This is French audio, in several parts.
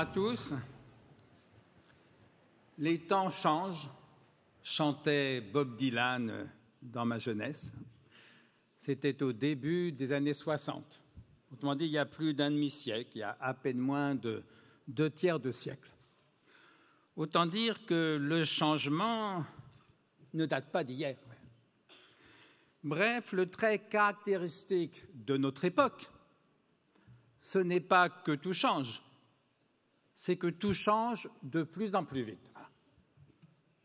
à tous. Les temps changent, chantait Bob Dylan dans ma jeunesse. C'était au début des années 60. Autrement dit, il y a plus d'un demi-siècle, il y a à peine moins de deux tiers de siècle. Autant dire que le changement ne date pas d'hier. Bref, le trait caractéristique de notre époque, ce n'est pas que tout change, c'est que tout change de plus en plus vite.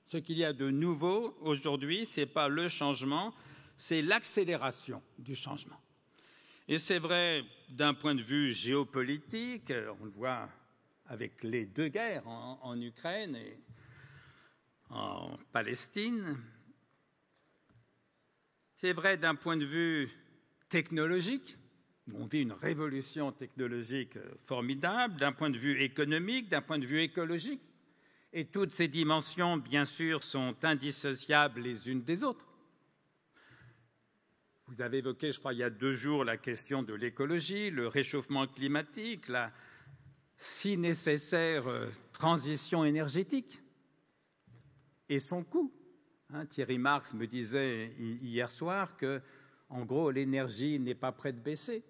Ce qu'il y a de nouveau aujourd'hui, ce n'est pas le changement, c'est l'accélération du changement. Et c'est vrai d'un point de vue géopolitique, on le voit avec les deux guerres en, en Ukraine et en Palestine. C'est vrai d'un point de vue technologique, on vit une révolution technologique euh, formidable d'un point de vue économique, d'un point de vue écologique, et toutes ces dimensions, bien sûr, sont indissociables les unes des autres. Vous avez évoqué, je crois, il y a deux jours, la question de l'écologie, le réchauffement climatique, la si nécessaire euh, transition énergétique et son coût. Hein, Thierry Marx me disait hier soir que, en gros, l'énergie n'est pas près de baisser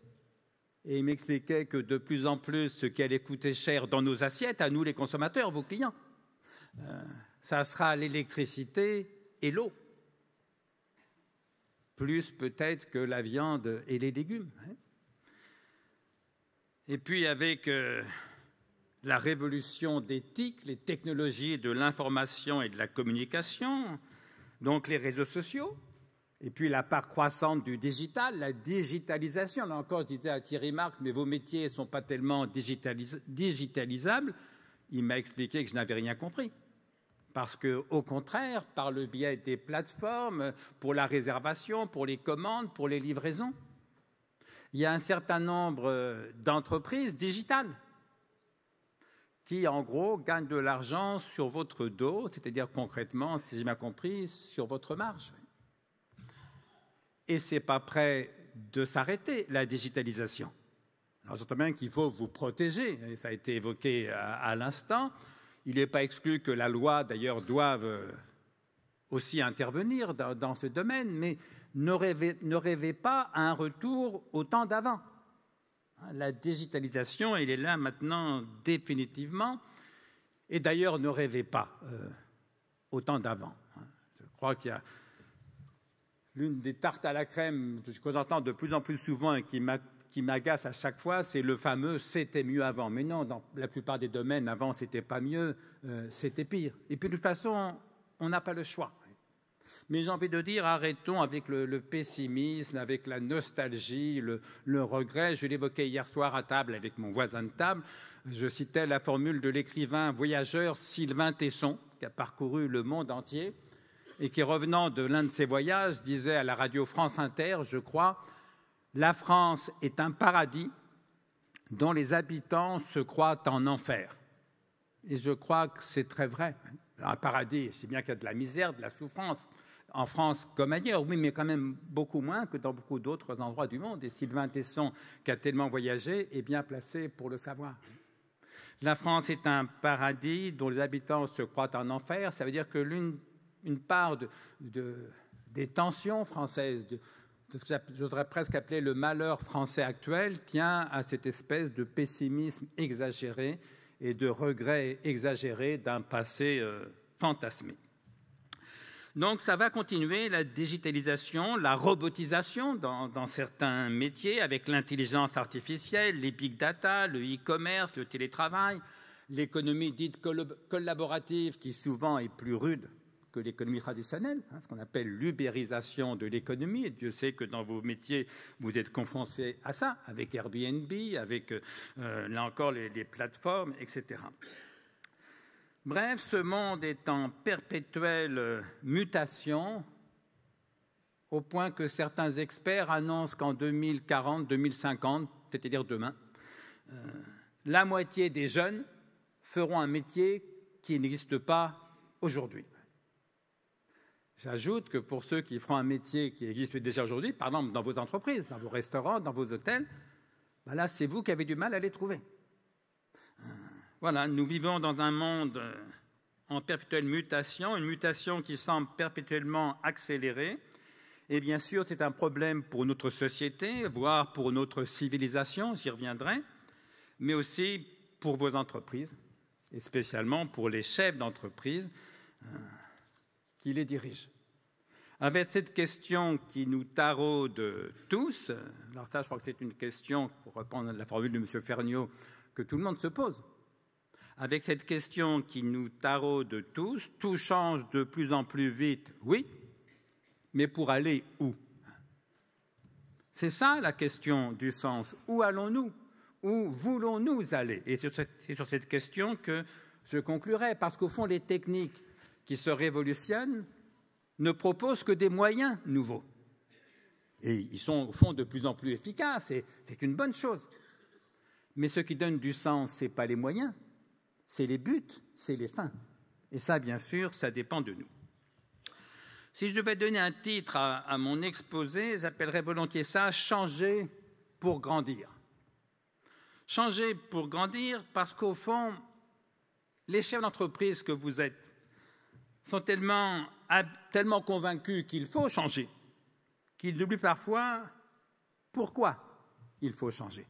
et il m'expliquait que de plus en plus, ce qui allait coûter cher dans nos assiettes, à nous les consommateurs, vos clients, euh, ça sera l'électricité et l'eau, plus peut-être que la viande et les légumes. Hein. Et puis avec euh, la révolution d'éthique, les technologies de l'information et de la communication, donc les réseaux sociaux, et puis la part croissante du digital, la digitalisation. Là encore, je disais à Thierry Marx, mais vos métiers ne sont pas tellement digitalisables. Il m'a expliqué que je n'avais rien compris. Parce qu'au contraire, par le biais des plateformes, pour la réservation, pour les commandes, pour les livraisons, il y a un certain nombre d'entreprises digitales qui, en gros, gagnent de l'argent sur votre dos, c'est-à-dire concrètement, si j'ai bien compris, sur votre marge et ce n'est pas prêt de s'arrêter, la digitalisation. Alors j'entends bien qu'il faut vous protéger, hein, ça a été évoqué à, l'instant. Il n'est pas exclu que la loi, d'ailleurs, doive euh, aussi intervenir dans, ce domaine, mais ne rêvez, ne rêvez pas à un retour au temps d'avant. Hein, la digitalisation, elle est là maintenant définitivement. Et d'ailleurs, ne rêvez pas autant euh, au temps d'avant. Hein, je crois qu'il y a l'une des tartes à la crème que j'entends de plus en plus souvent et qui m'agace à chaque fois, c'est le fameux c'était mieux avant. Mais non, dans la plupart des domaines, avant c'était pas mieux, euh, c'était pire. Et puis de toute façon, on n'a pas le choix. Mais j'ai envie de dire, arrêtons avec le, pessimisme, avec la nostalgie, le, le regret. Je l'évoquais hier soir à table avec mon voisin de table. Je citais la formule de l'écrivain voyageur Sylvain Tesson, qui a parcouru le monde entier et qui, revenant de l'un de ses voyages, disait à la radio France Inter, je crois, La France est un paradis dont les habitants se croient en enfer. Et je crois que c'est très vrai. Un paradis, c'est bien qu'il y a de la misère, de la souffrance, en France comme ailleurs, oui, mais quand même beaucoup moins que dans beaucoup d'autres endroits du monde. Et Sylvain Tesson, qui a tellement voyagé, est bien placé pour le savoir. La France est un paradis dont les habitants se croient en enfer. Ça veut dire que l'une une part des tensions françaises, de, ce que j'aimerais presque appeler le malheur français actuel, tient à cette espèce de pessimisme exagéré et de regret exagéré d'un passé euh, fantasmé. Donc ça va continuer la digitalisation, la robotisation dans certains métiers avec l'intelligence artificielle, les big data, le e-commerce, le télétravail, l'économie dite collaborative qui souvent est plus rude que l'économie traditionnelle, hein, ce qu'on appelle l'ubérisation de l'économie. Et Dieu sait que dans vos métiers, vous êtes confrontés à ça, avec Airbnb, avec, euh, là encore, les, plateformes, etc. Bref, ce monde est en perpétuelle euh, mutation, au point que certains experts annoncent qu'en 2040, 2050, c'est-à-dire demain, euh, la moitié des jeunes feront un métier qui n'existe pas aujourd'hui. J'ajoute que pour ceux qui feront un métier qui existe déjà aujourd'hui, par exemple dans vos entreprises, dans vos restaurants, dans vos hôtels, ben là, c'est vous qui avez du mal à les trouver. Euh, voilà, nous vivons dans un monde euh, en perpétuelle mutation, une mutation qui semble perpétuellement accélérée. Et bien sûr, c'est un problème pour notre société, voire pour notre civilisation, j'y reviendrai, mais aussi pour vos entreprises, et spécialement pour les chefs d'entreprise euh, qui les dirige. Avec cette question qui nous taraude tous, alors ça je crois que c'est une question, pour reprendre la formule de M. Ferniaud, que tout le monde se pose. Avec cette question qui nous taraude tous, tout change de plus en plus vite, oui, mais pour aller où C'est ça la question du sens. Où allons-nous Où voulons-nous aller Et c'est sur cette question que je conclurai, parce qu'au fond, les techniques qui se révolutionnent ne proposent que des moyens nouveaux. Et ils sont au fond de plus en plus efficaces, et c'est une bonne chose. Mais ce qui donne du sens, ce pas les moyens, c'est les buts, c'est les fins. Et ça, bien sûr, ça dépend de nous. Si je devais donner un titre à, à mon exposé, j'appellerais volontiers ça Changer pour grandir. Changer pour grandir parce qu'au fond, les chefs d'entreprise que vous êtes, sont tellement, convaincus qu'il faut changer qu'ils oublient parfois pourquoi il faut changer.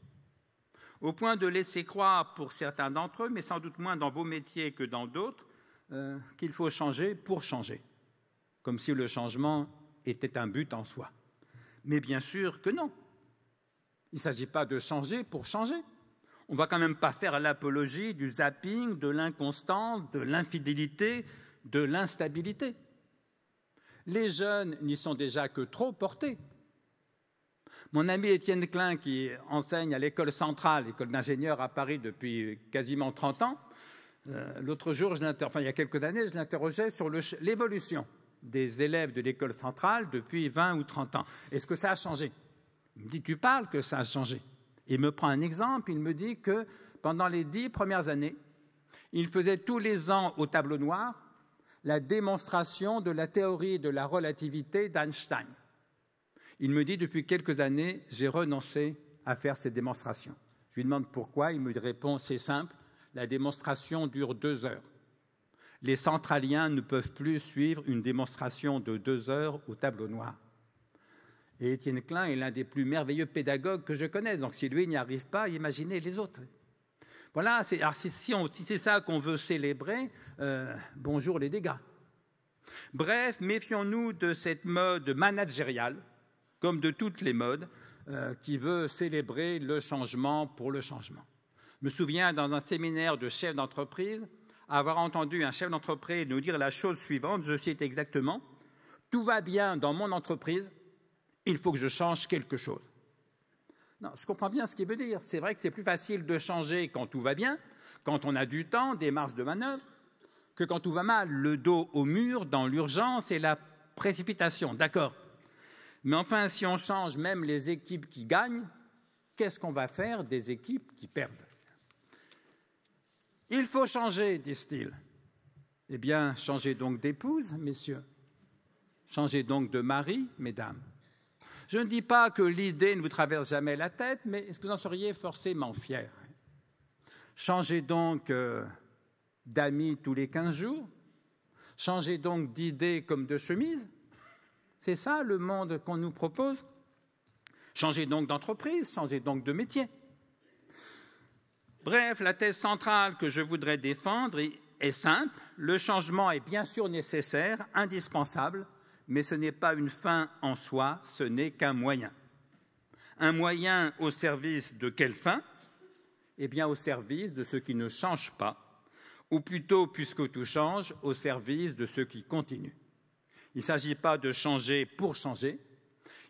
Au point de laisser croire pour certains d'entre eux, mais sans doute moins dans vos métiers que dans d'autres, euh, qu'il faut changer pour changer, comme si le changement était un but en soi. Mais bien sûr que non. Il ne s'agit pas de changer pour changer. On ne va quand même pas faire l'apologie du zapping, de l'inconstance, de l'infidélité, de l'instabilité. Les jeunes n'y sont déjà que trop portés. Mon ami Étienne Klein, qui enseigne à l'école centrale, école d'ingénieurs à Paris depuis quasiment 30 ans, euh, l'autre jour, il y a quelques années, je l'interrogeais sur l'évolution des élèves de l'école centrale depuis 20 ou 30 ans. Est-ce que ça a changé Il me dit, tu parles que ça a changé. Il me prend un exemple, il me dit que pendant les dix premières années, il faisait tous les ans au tableau noir la démonstration de la théorie de la relativité d'Einstein. Il me dit depuis quelques années, j'ai renoncé à faire ces démonstrations. Je lui demande pourquoi, il me répond, c'est simple, la démonstration dure deux heures. Les centraliens ne peuvent plus suivre une démonstration de deux heures au tableau noir. Et Étienne Klein est l'un des plus merveilleux pédagogues que je connaisse. Donc si lui n'y arrive pas, imaginez les autres. Voilà, si, c'est ça qu'on veut célébrer, euh, bonjour les dégâts. Bref, méfions-nous de cette mode managériale, comme de toutes les modes, euh, qui veut célébrer le changement pour le changement. Je me souviens dans un séminaire de chef d'entreprise, avoir entendu un chef d'entreprise nous dire la chose suivante, je cite exactement, Tout va bien dans mon entreprise, il faut que je change quelque chose. Non, je comprends bien ce qu'il veut dire. C'est vrai que c'est plus facile de changer quand tout va bien, quand on a du temps, des marges de manœuvre, que quand tout va mal, le dos au mur, dans l'urgence et la précipitation. D'accord. Mais enfin, si on change même les équipes qui gagnent, qu'est-ce qu'on va faire des équipes qui perdent Il faut changer, disent-ils. Eh bien, changer donc d'épouse, messieurs. Changez donc de mari, mesdames. Je ne dis pas que l'idée ne vous traverse jamais la tête, mais est-ce que vous en seriez forcément fier Changez donc euh, d'amis tous les quinze jours, changez donc d'idées comme de chemise. C'est ça le monde qu'on nous propose. Changez donc d'entreprise, changez donc de métier. Bref, la thèse centrale que je voudrais défendre est simple. Le changement est bien sûr nécessaire, indispensable, mais ce n'est pas une fin en soi, ce n'est qu'un moyen. Un moyen au service de quelle fin Eh bien au service de ce qui ne change pas, ou plutôt, puisque tout change, au service de ce qui continue. Il ne s'agit pas de changer pour changer,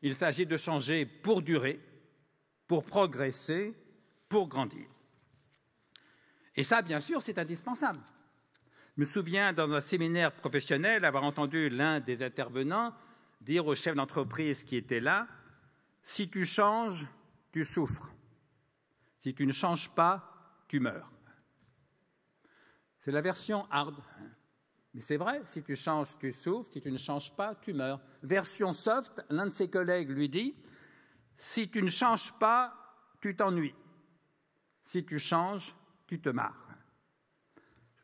il s'agit de changer pour durer, pour progresser, pour grandir. Et ça, bien sûr, c'est indispensable. Je me souviens dans un séminaire professionnel avoir entendu l'un des intervenants dire au chef d'entreprise qui était là Si tu changes, tu souffres. Si tu ne changes pas, tu meurs. C'est la version hard. Hein. Mais c'est vrai, si tu changes, tu souffres, si tu ne changes pas, tu meurs. Version soft, l'un de ses collègues lui dit, si tu ne changes pas, tu t'ennuies. Si tu changes, tu te marres.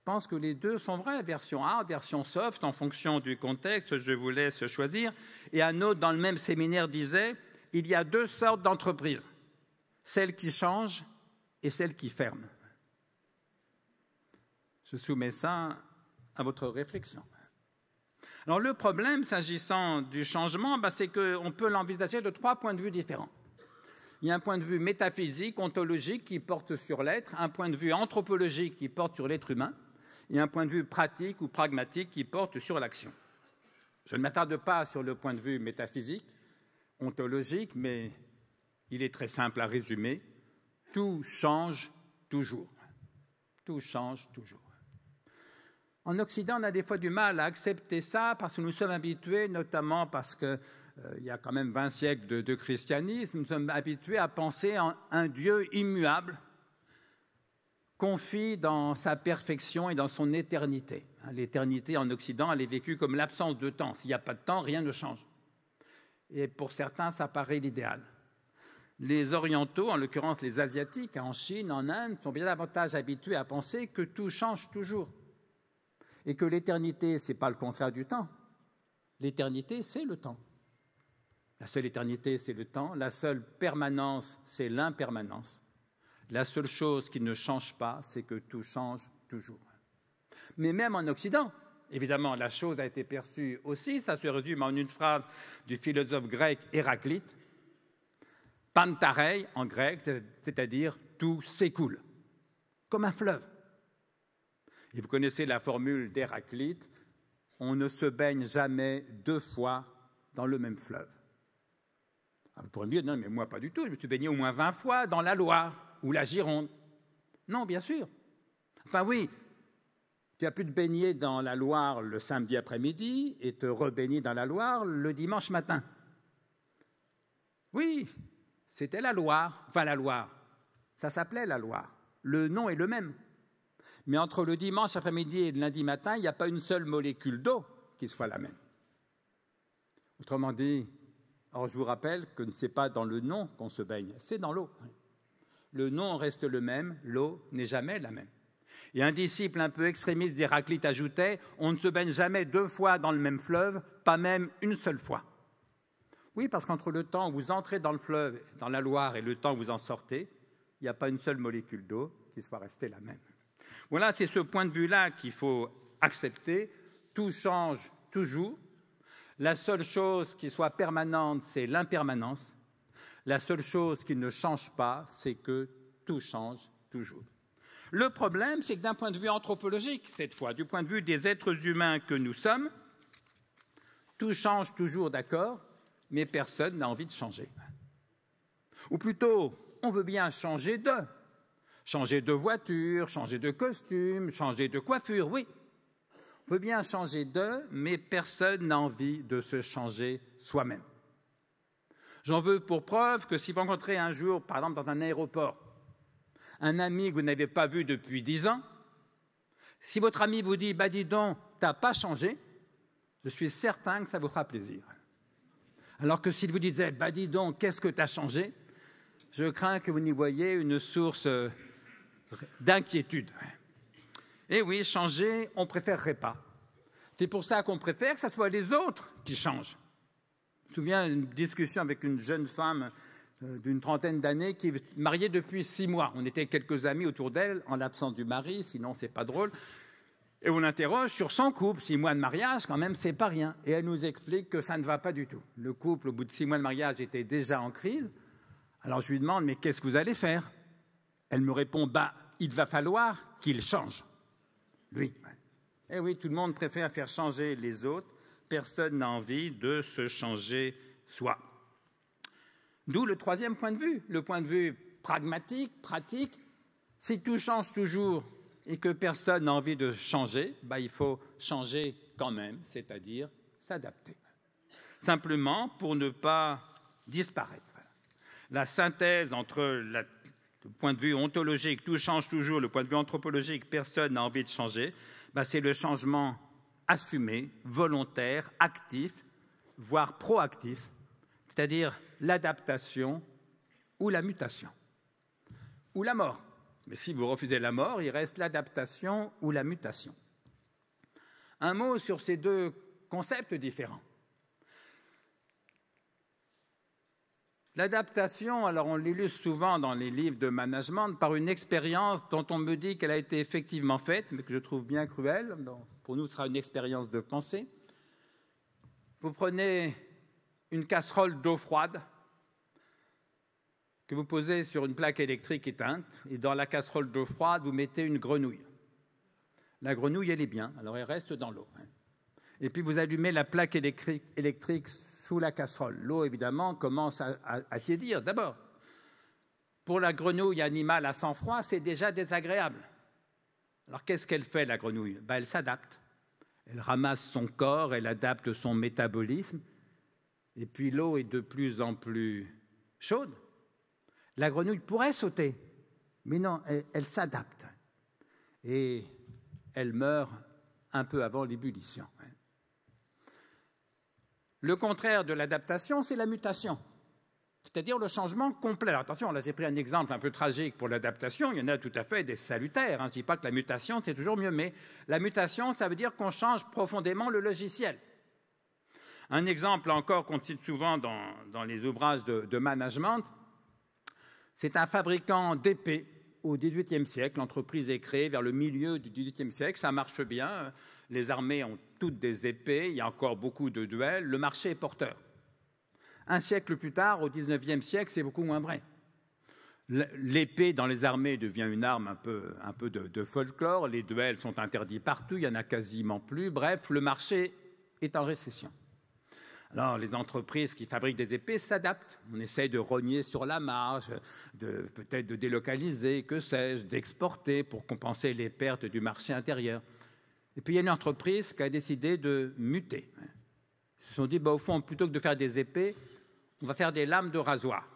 Je pense que les deux sont vrais, version hard, version soft, en fonction du contexte, je vous laisse choisir. Et un autre dans le même séminaire disait, il y a deux sortes d'entreprises, celles qui changent et celles qui ferment. Je soumets ça à votre réflexion. Alors le problème s'agissant du changement, bah, c'est qu'on peut l'envisager de trois points de vue différents. Il y a un point de vue métaphysique, ontologique qui porte sur l'être, un point de vue anthropologique qui porte sur l'être humain, a un point de vue pratique ou pragmatique qui porte sur l'action. Je ne m'attarde pas sur le point de vue métaphysique, ontologique, mais il est très simple à résumer. Tout change toujours. Tout change toujours. En Occident, on a des fois du mal à accepter ça parce que nous sommes habitués, notamment parce qu'il euh, y a quand même 20 siècles de, de, christianisme, nous sommes habitués à penser en un Dieu immuable confie dans sa perfection et dans son éternité. Hein, l'éternité en Occident, elle est vécue comme l'absence de temps. S'il n'y a pas de temps, rien ne change. Et pour certains, ça paraît l'idéal. Les orientaux, en l'occurrence les asiatiques, hein, en Chine, en Inde, sont bien davantage habitués à penser que tout change toujours. Et que l'éternité, ce n'est pas le contraire du temps. L'éternité, c'est le temps. La seule éternité, c'est le temps. La seule permanence, c'est l'impermanence. La seule chose qui ne change pas, c'est que tout change toujours. Mais même en Occident, évidemment, la chose a été perçue aussi, ça se résume en une phrase du philosophe grec Héraclite, Pantarei en grec, c'est-à-dire tout s'écoule, comme un fleuve. Et vous connaissez la formule d'Héraclite, on ne se baigne jamais deux fois dans le même fleuve. Ah, vous pourriez me dire, non, mais moi pas du tout, je me suis baigné au moins vingt fois dans la Loire ou la Gironde. Non, bien sûr. Enfin oui, tu as pu te baigner dans la Loire le samedi après-midi et te rebaigner dans la Loire le dimanche matin. Oui, c'était la Loire, enfin la Loire. Ça s'appelait la Loire. Le nom est le même. Mais entre le dimanche après-midi et le lundi matin, il n'y a pas une seule molécule d'eau qui soit la même. Autrement dit, je vous rappelle que ce n'est pas dans le nom qu'on se baigne, c'est dans l'eau le nom reste le même, l'eau n'est jamais la même. Et un disciple un peu extrémiste d'Héraclite ajoutait On ne se baigne jamais deux fois dans le même fleuve, pas même une seule fois. Oui, parce qu'entre le temps où vous entrez dans le fleuve, dans la Loire, et le temps où vous en sortez, il n'y a pas une seule molécule d'eau qui soit restée la même. Voilà, c'est ce point de vue-là qu'il faut accepter. Tout change toujours. La seule chose qui soit permanente, c'est l'impermanence. La seule chose qui ne change pas, c'est que tout change toujours. Le problème, c'est que d'un point de vue anthropologique, cette fois, du point de vue des êtres humains que nous sommes, tout change toujours, d'accord, mais personne n'a envie de changer. Ou plutôt, on veut bien changer de. Changer de voiture, changer de costume, changer de coiffure, oui. On veut bien changer de, mais personne n'a envie de se changer soi-même. J'en veux pour preuve que si vous rencontrez un jour, par exemple dans un aéroport, un ami que vous n'avez pas vu depuis dix ans, si votre ami vous dit, bah dis donc, t'as pas changé, je suis certain que ça vous fera plaisir. Alors que s'il vous disait, bah dis donc, qu'est-ce que t'as changé, je crains que vous n'y voyez une source euh, d'inquiétude. Eh oui, changer, on préférerait pas. C'est pour ça qu'on préfère que ce soit les autres qui changent me souviens d'une discussion avec une jeune femme euh, d'une trentaine d'années qui est mariée depuis six mois. On était quelques amis autour d'elle, en l'absence du mari, sinon c'est pas drôle. Et on l'interroge sur son couple, six mois de mariage, quand même, c'est pas rien. Et elle nous explique que ça ne va pas du tout. Le couple, au bout de six mois de mariage, était déjà en crise. Alors je lui demande, mais qu'est-ce que vous allez faire Elle me répond, bah, il va falloir qu'il change. Lui. Eh oui, tout le monde préfère faire changer les autres Personne n'a envie de se changer soi. D'où le troisième point de vue, le point de vue pragmatique, pratique. Si tout change toujours et que personne n'a envie de changer, bah, il faut changer quand même, c'est-à-dire s'adapter. Simplement pour ne pas disparaître. La synthèse entre le point de vue ontologique, tout change toujours, le point de vue anthropologique, personne n'a envie de changer, bah, c'est le changement assumé, volontaire, actif, voire proactif, c'est-à-dire l'adaptation ou la mutation, ou la mort. Mais si vous refusez la mort, il reste l'adaptation ou la mutation. Un mot sur ces deux concepts différents. L'adaptation, alors on l'illustre souvent dans les livres de management par une expérience dont on me dit qu'elle a été effectivement faite, mais que je trouve bien cruelle. pour nous, ce sera une expérience de pensée. Vous prenez une casserole d'eau froide que vous posez sur une plaque électrique éteinte, et dans la casserole d'eau froide, vous mettez une grenouille. La grenouille, elle est bien, alors elle reste dans l'eau. Hein. Et puis vous allumez la plaque électrique la casserole. L'eau, évidemment, commence à, tiédir d'abord. Pour la grenouille animale à sang froid, c'est déjà désagréable. Alors qu'est-ce qu'elle fait, la grenouille ben, Elle s'adapte. Elle ramasse son corps, elle adapte son métabolisme. Et puis l'eau est de plus en plus chaude. La grenouille pourrait sauter, mais non, elle s'adapte. Et elle meurt un peu avant l'ébullition. Le contraire de l'adaptation, c'est la mutation, c'est-à-dire le changement complet. Alors, attention, là j'ai pris un exemple un peu tragique pour l'adaptation, il y en a tout à fait des salutaires, hein. je ne dis pas que la mutation c'est toujours mieux, mais la mutation ça veut dire qu'on change profondément le logiciel. Un exemple encore qu'on cite souvent dans, les ouvrages de, de management, c'est un fabricant d'épées au XVIIIe siècle. L'entreprise est créée vers le milieu du XVIIIe siècle, ça marche bien les armées ont toutes des épées, il y a encore beaucoup de duels, le marché est porteur. Un siècle plus tard, au 19 19e siècle, c'est beaucoup moins vrai. L'épée dans les armées devient une arme un peu, de, folklore, les duels sont interdits partout, il n'y en a quasiment plus, bref, le marché est en récession. Alors les entreprises qui fabriquent des épées s'adaptent, on essaye de rogner sur la marge, peut-être de délocaliser, que sais-je, d'exporter pour compenser les pertes du marché intérieur. Et puis il y a une entreprise qui a décidé de muter. Ils se sont dit, bah, au fond, plutôt que de faire des épées, on va faire des lames de rasoir.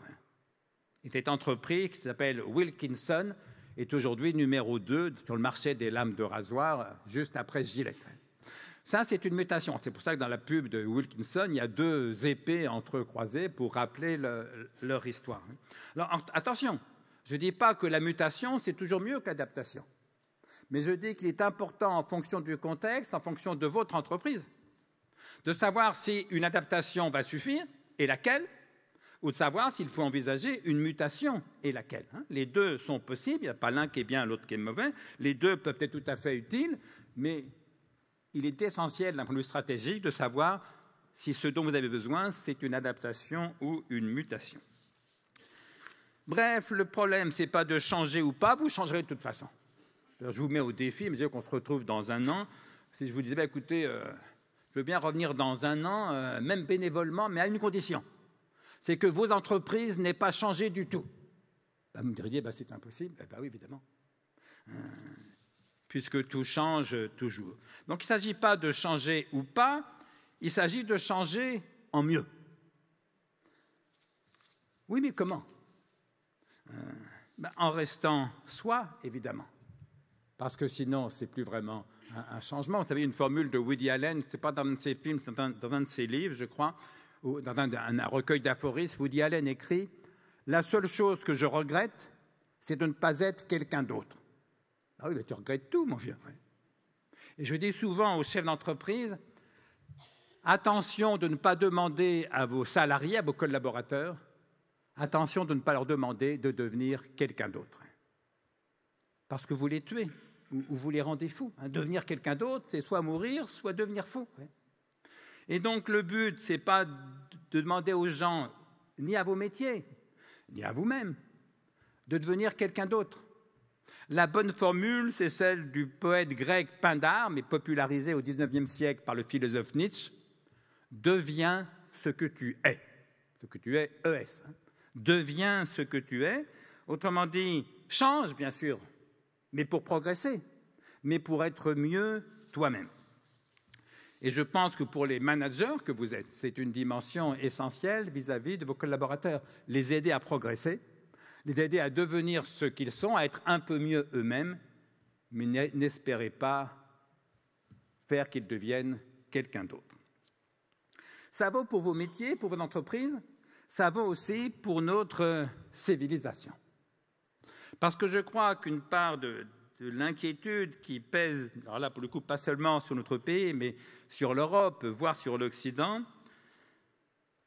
Et cette entreprise qui s'appelle Wilkinson est aujourd'hui numéro 2 sur le marché des lames de rasoir, juste après Gillette. Ça, c'est une mutation. C'est pour ça que dans la pub de Wilkinson, il y a deux épées entrecroisées pour rappeler leur histoire. Alors, attention, je ne dis pas que la mutation, c'est toujours mieux que l'adaptation. Mais je dis qu'il est important, en fonction du contexte, en fonction de votre entreprise, de savoir si une adaptation va suffire et laquelle, ou de savoir s'il faut envisager une mutation et laquelle. Hein. Les deux sont possibles, il n'y a pas l'un qui est bien, l'autre qui est mauvais. Les deux peuvent être tout à fait utiles, mais il est essentiel d'un point de vue stratégique de savoir si ce dont vous avez besoin, c'est une adaptation ou une mutation. Bref, le problème, ce n'est pas de changer ou pas, vous changerez de toute façon je vous mets au défi, mais qu'on se retrouve dans un an. Si je vous disais, bah, écoutez, euh, je veux bien revenir dans un an, euh, même bénévolement, mais à une condition, c'est que vos entreprises n'aient pas changé du tout. Bah, vous me diriez, bah, c'est impossible. Eh, bah, oui, évidemment. Hein. puisque tout change toujours. Donc il ne s'agit pas de changer ou pas, il s'agit de changer en mieux. Oui, mais comment euh, En restant soi, évidemment. Parce que sinon, ce n'est plus vraiment un, changement. Vous savez, une formule de Woody Allen, c'est pas dans un de ses films, dans dans un de ses livres, je crois, ou dans un, recueil d'aphorismes, Woody Allen écrit La seule chose que je regrette, c'est de ne pas être quelqu'un d'autre. Ah oui, mais tu regrettes tout, mon vieux. Et je dis souvent aux chefs d'entreprise Attention de ne pas demander à vos salariés, à vos collaborateurs, attention de ne pas leur demander de devenir quelqu'un d'autre parce que vous les tuez ou, vous les rendez fous. Hein, devenir quelqu'un d'autre, c'est soit mourir, soit devenir fou. Et donc le but, n'est pas de demander aux gens, ni à vos métiers, ni à vous-même, de devenir quelqu'un d'autre. La bonne formule, c'est celle du poète grec Pindar, mais popularisée au XIXe siècle par le philosophe Nietzsche Deviens ce que tu es. Ce que tu es, ES. Hein. Deviens ce que tu es. Autrement dit, change, bien sûr, mais pour progresser, mais pour être mieux toi-même. Et je pense que pour les managers que vous êtes, c'est une dimension essentielle vis-à-vis de vos collaborateurs. Les aider à progresser, les aider à devenir ce qu'ils sont, à être un peu mieux eux-mêmes, mais n'espérez pas faire qu'ils deviennent quelqu'un d'autre. Ça vaut pour vos métiers, pour vos entreprises, ça vaut aussi pour notre civilisation. Parce que je crois qu'une part de, l'inquiétude qui pèse, alors là pour le coup pas seulement sur notre pays, mais sur l'Europe, voire sur l'Occident,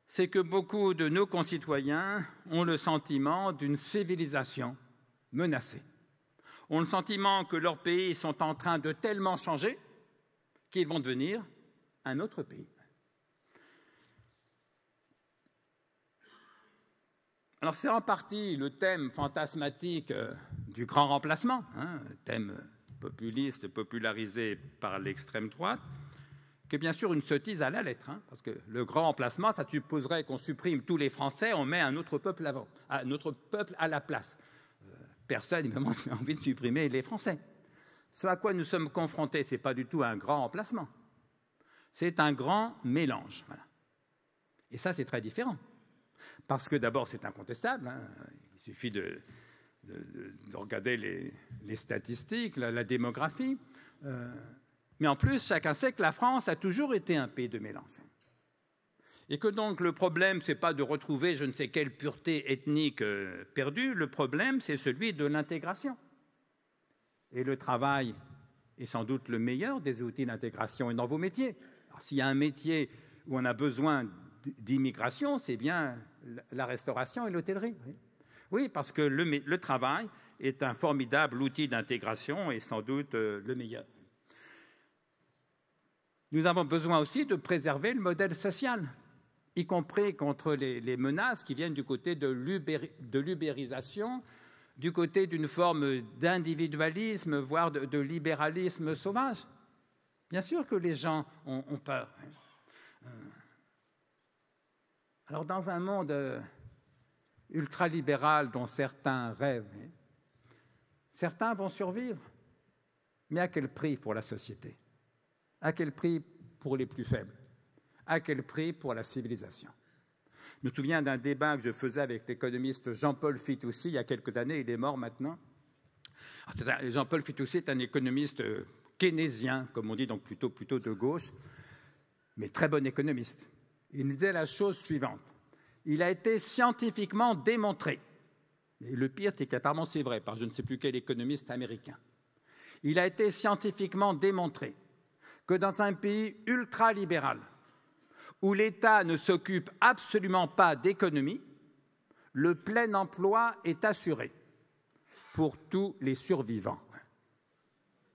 c'est que beaucoup de nos concitoyens ont le sentiment d'une civilisation menacée, ont le sentiment que leurs pays sont en train de tellement changer qu'ils vont devenir un autre pays. Alors c'est en partie le thème fantasmatique euh, du grand remplacement, hein, thème populiste popularisé par l'extrême droite, qui est bien sûr une sottise à la lettre, hein, parce que le grand remplacement, ça supposerait qu'on supprime tous les Français, on met un autre peuple avant, un autre peuple à la place. Euh, personne, n'a envie de supprimer les Français. Ce à quoi nous sommes confrontés, ce n'est pas du tout un grand remplacement, c'est un grand mélange. Et ça, c'est très différent parce que d'abord c'est incontestable, hein. il suffit de, de, regarder les, statistiques, la, démographie, euh, mais en plus chacun sait que la France a toujours été un pays de mélange. Et que donc le problème, ce n'est pas de retrouver je ne sais quelle pureté ethnique euh, perdue, le problème, c'est celui de l'intégration. Et le travail est sans doute le meilleur des outils d'intégration et dans vos métiers. s'il y a un métier où on a besoin d'immigration, c'est bien la restauration et l'hôtellerie. Oui. parce que le, travail est un formidable outil d'intégration et sans doute euh, le meilleur. Nous avons besoin aussi de préserver le modèle social, y compris contre les, menaces qui viennent du côté de l'ubérisation, du côté d'une forme d'individualisme, voire de, libéralisme sauvage. Bien sûr que les gens ont, peur. Euh, alors dans un monde euh, ultralibéral dont certains rêvent, hein, certains vont survivre, mais à quel prix pour la société À quel prix pour les plus faibles À quel prix pour la civilisation Je me souviens d'un débat que je faisais avec l'économiste Jean-Paul Fitoussi il y a quelques années, il est mort maintenant. Ah, Jean-Paul Fitoussi est un économiste euh, keynésien, comme on dit, donc plutôt, plutôt de gauche, mais très bon économiste. Il nous disait la chose suivante. Il a été scientifiquement démontré, et le pire c'est qu'apparemment c'est vrai par je ne sais plus quel économiste américain, il a été scientifiquement démontré que dans un pays ultralibéral, où l'État ne s'occupe absolument pas d'économie, le plein emploi est assuré pour tous les survivants.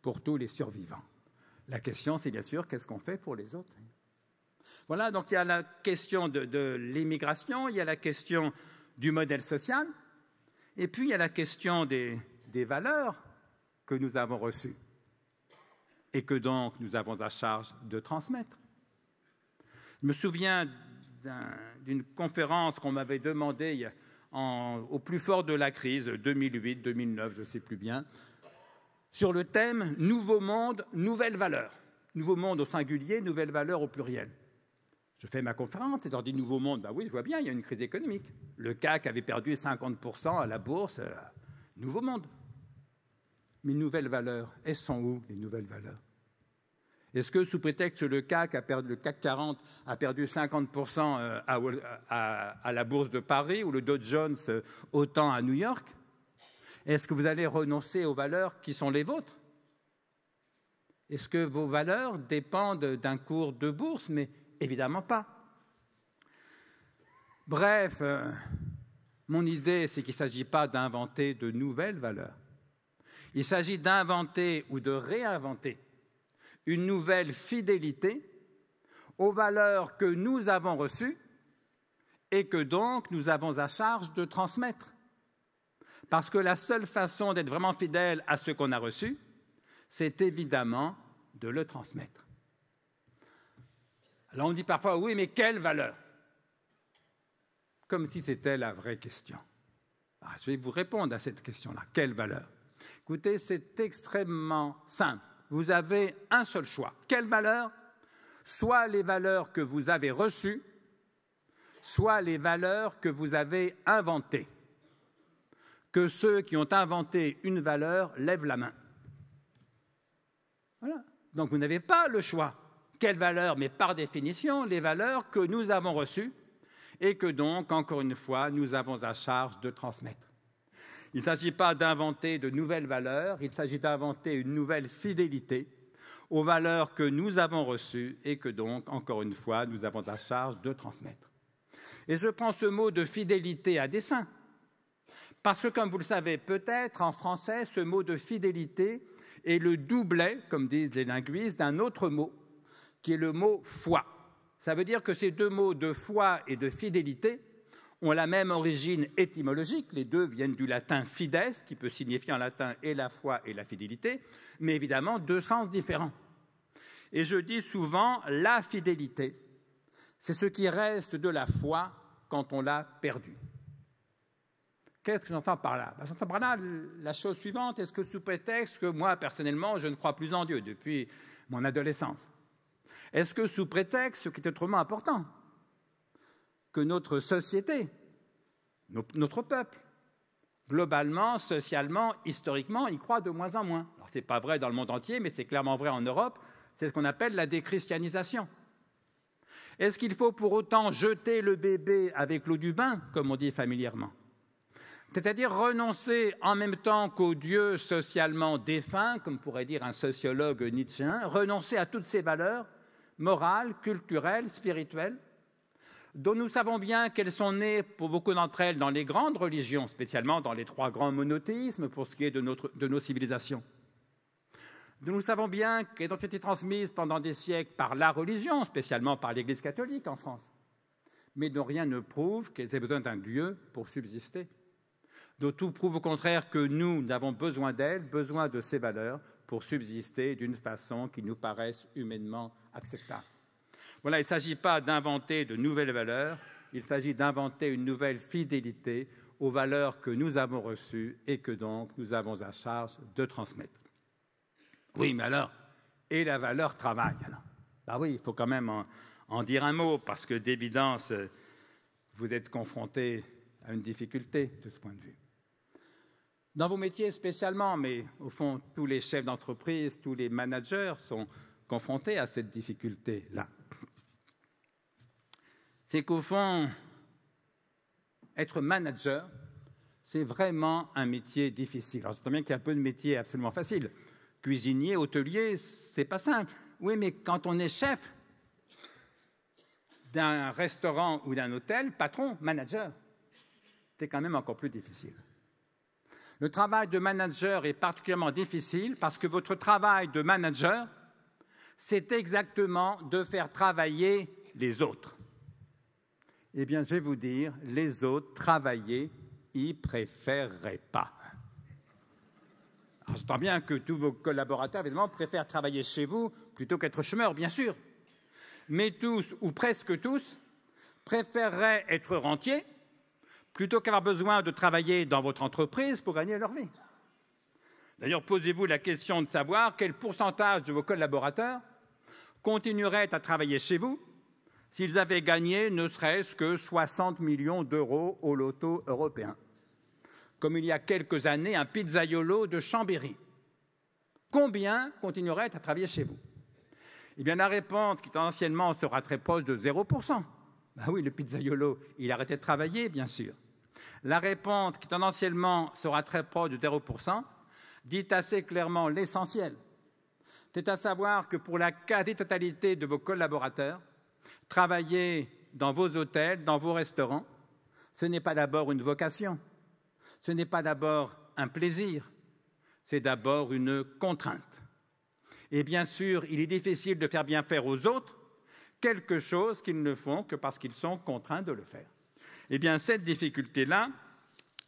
Pour tous les survivants. La question, c'est bien sûr, qu'est-ce qu'on fait pour les autres voilà, donc il y a la question de, l'immigration, il y a la question du modèle social, et puis il y a la question des, valeurs que nous avons reçues et que donc nous avons à charge de transmettre. Je me souviens d'une conférence qu'on m'avait demandée au plus fort de la crise, 2008, 2009, je ne sais plus bien, sur le thème Nouveau monde, nouvelles valeurs. Nouveau monde au singulier, nouvelles valeurs au pluriel. Je fais ma conférence et dans des nouveaux mondes, bah ben oui, je vois bien, il y a une crise économique. Le CAC avait perdu 50% à la bourse, euh, nouveau monde. Mais nouvelles valeurs, elles sont où les nouvelles valeurs Est-ce que sous prétexte que le CAC, a perdu, le CAC 40 a perdu 50% euh, à, à la bourse de Paris ou le Dow Jones euh, autant à New York, est-ce que vous allez renoncer aux valeurs qui sont les vôtres Est-ce que vos valeurs dépendent d'un cours de bourse Mais Évidemment pas. Bref, euh, mon idée, c'est qu'il ne s'agit pas d'inventer de nouvelles valeurs. Il s'agit d'inventer ou de réinventer une nouvelle fidélité aux valeurs que nous avons reçues et que donc nous avons à charge de transmettre. Parce que la seule façon d'être vraiment fidèle à ce qu'on a reçu, c'est évidemment de le transmettre. Alors on dit parfois, oui, mais quelle valeur Comme si c'était la vraie question. Ah, je vais vous répondre à cette question-là. Quelle valeur Écoutez, c'est extrêmement simple. Vous avez un seul choix. Quelle valeur Soit les valeurs que vous avez reçues, soit les valeurs que vous avez inventées. Que ceux qui ont inventé une valeur lèvent la main. Voilà. Donc vous n'avez pas le choix. Quelles valeurs Mais par définition, les valeurs que nous avons reçues et que donc, encore une fois, nous avons à charge de transmettre. Il ne s'agit pas d'inventer de nouvelles valeurs, il s'agit d'inventer une nouvelle fidélité aux valeurs que nous avons reçues et que donc, encore une fois, nous avons à charge de transmettre. Et je prends ce mot de fidélité à dessein, parce que, comme vous le savez peut-être, en français, ce mot de fidélité est le doublet, comme disent les linguistes, d'un autre mot qui est le mot foi. Ça veut dire que ces deux mots de foi et de fidélité ont la même origine étymologique. Les deux viennent du latin fides, qui peut signifier en latin et la foi et la fidélité, mais évidemment deux sens différents. Et je dis souvent la fidélité, c'est ce qui reste de la foi quand on l'a perdue. Qu'est-ce que j'entends par là ben, J'entends par là la chose suivante est-ce que sous prétexte que moi, personnellement, je ne crois plus en Dieu depuis mon adolescence est-ce que sous prétexte, ce qui est autrement important, que notre société, notre peuple, globalement, socialement, historiquement, y croit de moins en moins. Alors, ce n'est pas vrai dans le monde entier, mais c'est clairement vrai en Europe. C'est ce qu'on appelle la déchristianisation. Est-ce qu'il faut pour autant jeter le bébé avec l'eau du bain, comme on dit familièrement C'est-à-dire renoncer en même temps qu'au Dieu socialement défunt, comme pourrait dire un sociologue nietzschéen, renoncer à toutes ces valeurs morales, culturelles, spirituelle, dont nous savons bien qu'elles sont nées pour beaucoup d'entre elles dans les grandes religions, spécialement dans les trois grands monothéismes pour ce qui est de, nos civilisations. Nous savons bien qu'elles ont été transmises pendant des siècles par la religion, spécialement par l'Église catholique en France, mais dont rien ne prouve qu'elles aient besoin d'un Dieu pour subsister. Dont tout prouve au contraire que nous n'avons besoin d'elles, besoin de ces valeurs, pour subsister d'une façon qui nous paraisse humainement acceptable. Voilà, il ne s'agit pas d'inventer de nouvelles valeurs, il s'agit d'inventer une nouvelle fidélité aux valeurs que nous avons reçues et que donc nous avons à charge de transmettre. Oui, mais alors, et la valeur travail Ben oui, il faut quand même en dire un mot, parce que d'évidence, euh, vous êtes confronté à une difficulté de ce point de vue. Dans vos métiers spécialement, mais au fond, tous les chefs d'entreprise, tous les managers sont confrontés à cette difficulté-là. C'est qu'au fond, être manager, c'est vraiment un métier difficile. Alors, c'est bien qu'il y a peu de métiers absolument faciles. Cuisinier, hôtelier, c'est pas simple. Oui, mais quand on est chef d'un restaurant ou d'un hôtel, patron, manager, c'est quand même encore plus difficile. Le travail de manager est particulièrement difficile parce que votre travail de manager, c'est exactement de faire travailler les autres. Eh bien, je vais vous dire, les autres travailler, ils préféreraient pas. J'entends bien que tous vos collaborateurs, évidemment, préfèrent travailler chez vous plutôt qu'être chômeurs, bien sûr. Mais tous, ou presque tous, préféreraient être rentiers plutôt qu'avoir besoin de travailler dans votre entreprise pour gagner leur vie. D'ailleurs, posez-vous la question de savoir quel pourcentage de vos collaborateurs continueraient à travailler chez vous s'ils avaient gagné ne serait-ce que 60 millions d'euros au loto européen. Comme il y a quelques années, un pizzaiolo de Chambéry. Combien continueraient à travailler chez vous Eh bien, la réponse, qui tendanciellement sera très proche de 0%. Ben oui, le pizzaiolo, il arrêtait de travailler, bien sûr. La réponse, qui tendanciellement sera très proche du 0%, dit assez clairement l'essentiel. C'est à savoir que pour la quasi-totalité de vos collaborateurs, travailler dans vos hôtels, dans vos restaurants, ce n'est pas d'abord une vocation, ce n'est pas d'abord un plaisir, c'est d'abord une contrainte. Et bien sûr, il est difficile de faire bien faire aux autres quelque chose qu'ils ne font que parce qu'ils sont contraints de le faire. Eh bien, cette difficulté-là,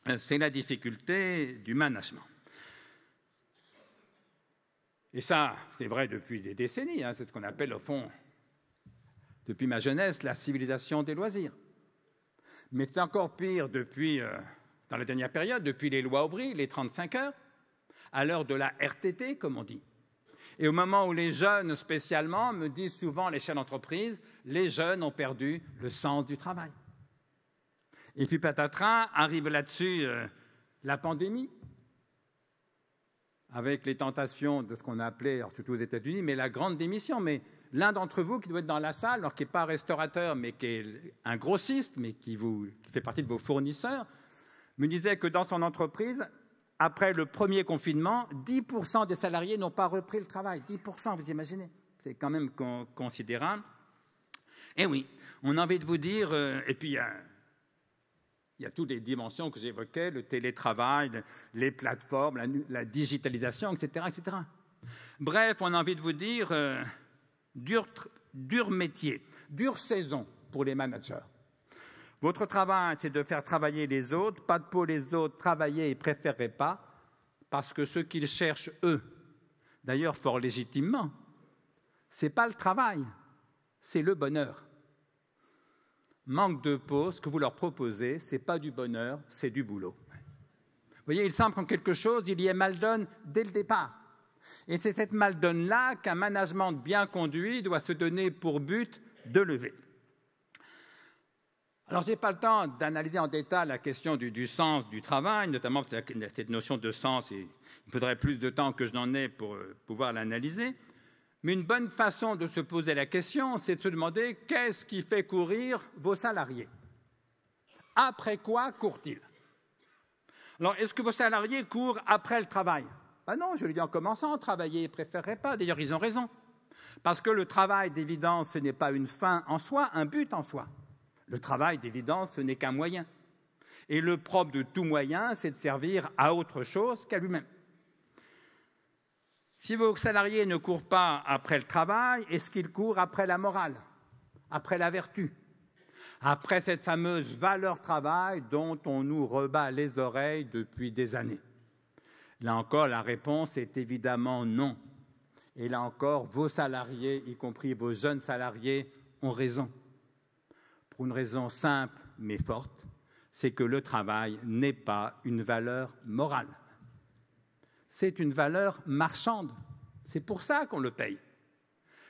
euh, c'est la difficulté du management. Et ça, c'est vrai depuis des décennies, hein, c'est ce qu'on appelle au fond, depuis ma jeunesse, la civilisation des loisirs. Mais c'est encore pire depuis, euh, dans la dernière période, depuis les lois Aubry, les 35 heures, à l'heure de la RTT, comme on dit. Et au moment où les jeunes, spécialement, me disent souvent les l'échelle d'entreprise, les jeunes ont perdu le sens du travail. Et puis patatras, arrive là-dessus euh, la pandémie, avec les tentations de ce qu'on a appelé, surtout aux États-Unis, mais la grande démission. Mais l'un d'entre vous qui doit être dans la salle, alors qui n'est pas restaurateur, mais qui est un grossiste, mais qui, vous, qui fait partie de vos fournisseurs, me disait que dans son entreprise, après le premier confinement, 10% des salariés n'ont pas repris le travail. 10%, vous imaginez C'est quand même considérable. Eh oui, on a envie de vous dire, euh, et puis... Euh, il y a toutes les dimensions que j'évoquais, le télétravail, les plateformes, la, digitalisation, etc., etc. Bref, on a envie de vous dire euh, dur, métier, dure saison pour les managers. Votre travail, c'est de faire travailler les autres, pas de peau les autres, travailler et préféreraient pas, parce que ce qu'ils cherchent, eux, d'ailleurs fort légitimement, n'est pas le travail, c'est le bonheur manque de pause. ce que vous leur proposez, ce n'est pas du bonheur, c'est du boulot. Vous voyez, il semble qu'en quelque chose, il y ait mal dès le départ. Et c'est cette mal donne là qu'un management bien conduit doit se donner pour but de lever. Alors, je n'ai pas le temps d'analyser en détail la question du, sens du travail, notamment cette notion de sens, il faudrait plus de temps que je n'en ai pour euh, pouvoir l'analyser. Mais une bonne façon de se poser la question, c'est de se demander qu'est-ce qui fait courir vos salariés Après quoi courent-ils Alors, est-ce que vos salariés courent après le travail Ben non, je le dis en commençant, travailler, ils ne préféreraient pas. D'ailleurs, ils ont raison. Parce que le travail, d'évidence, ce n'est pas une fin en soi, un but en soi. Le travail, d'évidence, ce n'est qu'un moyen. Et le propre de tout moyen, c'est de servir à autre chose qu'à lui-même. Si vos salariés ne courent pas après le travail, est-ce qu'ils courent après la morale, après la vertu, après cette fameuse valeur travail dont on nous rebat les oreilles depuis des années Là encore, la réponse est évidemment non. Et là encore, vos salariés, y compris vos jeunes salariés, ont raison. Pour une raison simple mais forte, c'est que le travail n'est pas une valeur morale c'est une valeur marchande. C'est pour ça qu'on le paye.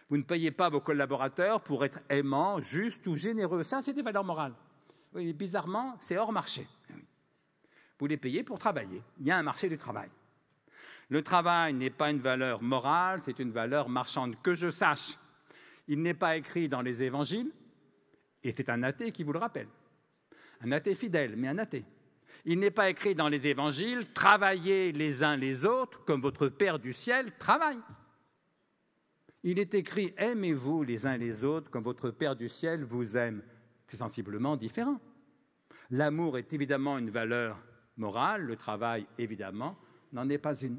Vous ne payez pas vos collaborateurs pour être aimants, justes ou généreux. Ça, c'est des valeurs morales. bizarrement, c'est hors marché. Vous les payez pour travailler. Il y a un marché du travail. Le travail n'est pas une valeur morale, c'est une valeur marchande. Que je sache, il n'est pas écrit dans les évangiles, et c'est un athée qui vous le rappelle. Un athée fidèle, mais un athée. Il n'est pas écrit dans les évangiles, travaillez les uns les autres comme votre Père du ciel travaille. Il est écrit, aimez-vous les uns les autres comme votre Père du ciel vous aime. C'est sensiblement différent. L'amour est évidemment une valeur morale, le travail, évidemment, n'en est pas une.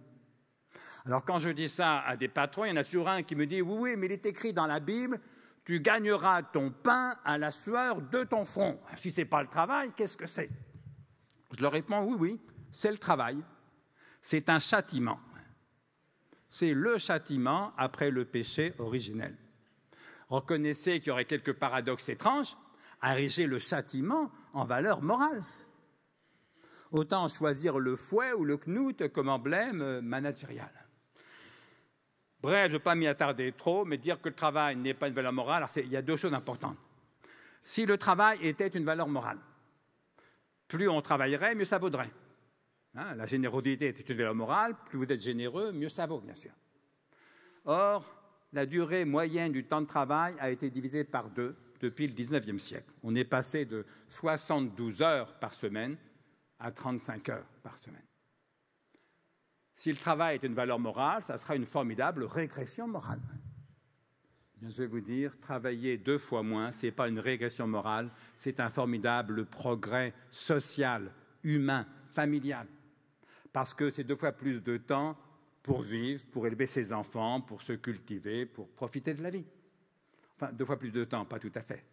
Alors quand je dis ça à des patrons, il y en a toujours un qui me dit, oui, oui, mais il est écrit dans la Bible, tu gagneras ton pain à la sueur de ton front. Si ce n'est pas le travail, qu'est-ce que c'est je leur réponds oui, oui, c'est le travail. C'est un châtiment. C'est le châtiment après le péché originel. Reconnaissez qu'il y aurait quelques paradoxes étranges à le châtiment en valeur morale. Autant choisir le fouet ou le knout comme emblème managérial. Bref, je ne vais pas m'y attarder trop, mais dire que le travail n'est pas une valeur morale, alors il y a deux choses importantes. Si le travail était une valeur morale, plus on travaillerait, mieux ça vaudrait. Hein, la générosité est une valeur morale, plus vous êtes généreux, mieux ça vaut, bien sûr. Or, la durée moyenne du temps de travail a été divisée par deux depuis le 19e siècle. On est passé de 72 heures par semaine à 35 heures par semaine. Si le travail est une valeur morale, ça sera une formidable régression morale je vais vous dire, travailler deux fois moins, ce n'est pas une régression morale, c'est un formidable progrès social, humain, familial. Parce que c'est deux fois plus de temps pour vivre, pour élever ses enfants, pour se cultiver, pour profiter de la vie. Enfin, deux fois plus de temps, pas tout à fait.